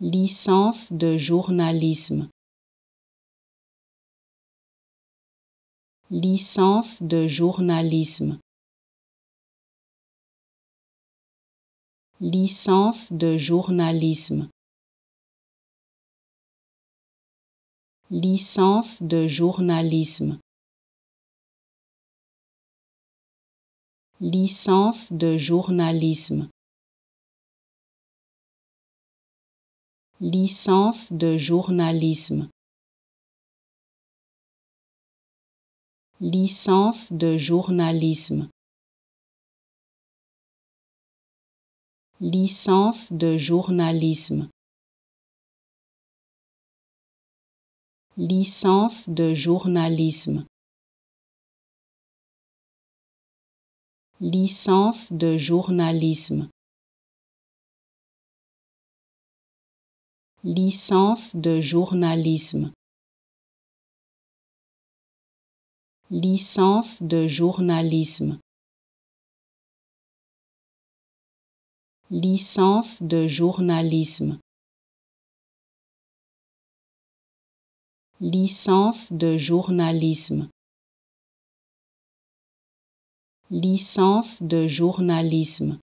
licence de journalisme licence de journalisme licence de journalisme licence de journalisme licence de journalisme Licence de journalisme. Licence de journalisme. Licence de journalisme. Licence de journalisme. Licence de journalisme. Licence de journalisme. Licence de journalisme. Licence de journalisme. Licence de journalisme. Licence de journalisme.